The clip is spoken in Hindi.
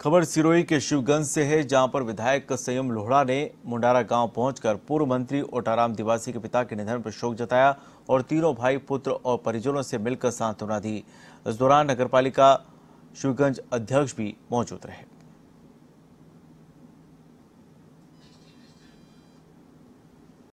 खबर सिरोही के शिवगंज से है जहां पर विधायक संयम लोहड़ा ने मुंडारा गांव पहुंचकर पूर्व मंत्री ओटाराम दिवासी के पिता के निधन पर शोक जताया और तीनों भाई पुत्र और परिजनों से मिलकर सांत्वना दी इस दौरान नगरपालिका शिवगंज अध्यक्ष भी मौजूद रहे